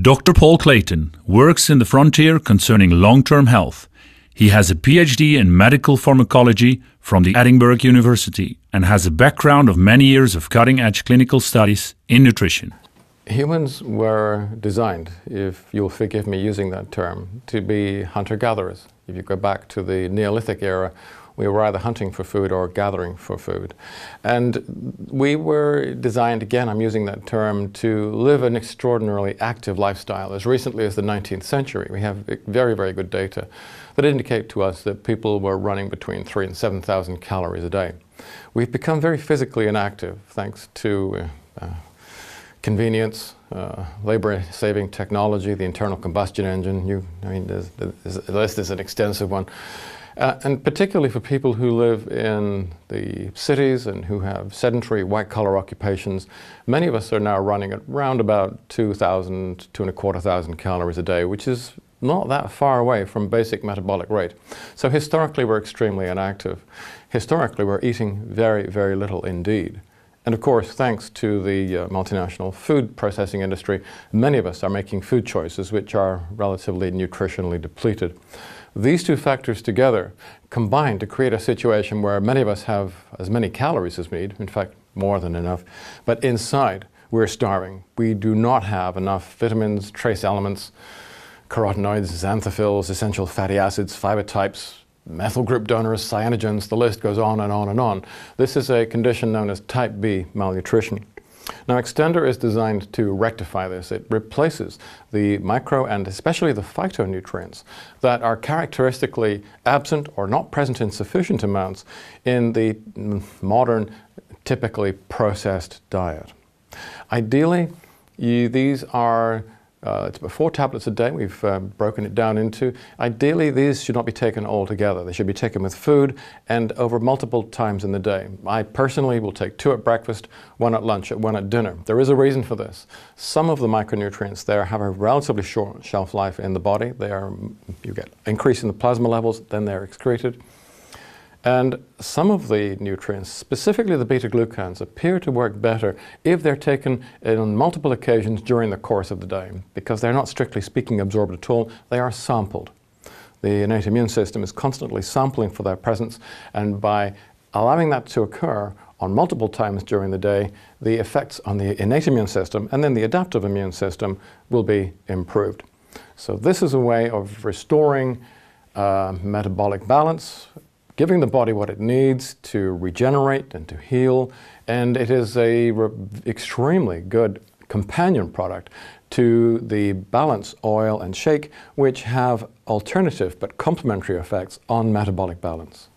Dr. Paul Clayton works in the frontier concerning long term health. He has a PhD in medical pharmacology from the Edinburgh University and has a background of many years of cutting edge clinical studies in nutrition. Humans were designed, if you'll forgive me using that term, to be hunter gatherers. If you go back to the Neolithic era, we were either hunting for food or gathering for food. And we were designed, again, I'm using that term, to live an extraordinarily active lifestyle. As recently as the 19th century, we have very, very good data that indicate to us that people were running between three and 7,000 calories a day. We've become very physically inactive thanks to uh, uh, convenience, uh, labor-saving technology, the internal combustion engine. You, I mean, there's, there's, the list is an extensive one. Uh, and particularly for people who live in the cities and who have sedentary white collar occupations, many of us are now running at around about 2,000, two and a quarter thousand calories a day, which is not that far away from basic metabolic rate. So historically, we're extremely inactive. Historically, we're eating very, very little indeed. And of course, thanks to the uh, multinational food processing industry, many of us are making food choices which are relatively nutritionally depleted. These two factors together combine to create a situation where many of us have as many calories as we need, in fact, more than enough, but inside we're starving. We do not have enough vitamins, trace elements, carotenoids, xanthophylls, essential fatty acids, fiber types, methyl group donors, cyanogens, the list goes on and on and on. This is a condition known as type B malnutrition. Now Extender is designed to rectify this. It replaces the micro and especially the phytonutrients that are characteristically absent or not present in sufficient amounts in the modern, typically processed diet. Ideally, you, these are uh, it's about four tablets a day we've um, broken it down into. Ideally, these should not be taken all together. They should be taken with food and over multiple times in the day. I personally will take two at breakfast, one at lunch, and one at dinner. There is a reason for this. Some of the micronutrients there have a relatively short shelf life in the body. They are, you get increase in the plasma levels, then they're excreted. And some of the nutrients, specifically the beta glucans, appear to work better if they're taken on multiple occasions during the course of the day, because they're not strictly speaking absorbed at all, they are sampled. The innate immune system is constantly sampling for their presence, and by allowing that to occur on multiple times during the day, the effects on the innate immune system and then the adaptive immune system will be improved. So, this is a way of restoring uh, metabolic balance giving the body what it needs to regenerate and to heal, and it is a extremely good companion product to the balance oil and shake, which have alternative but complementary effects on metabolic balance.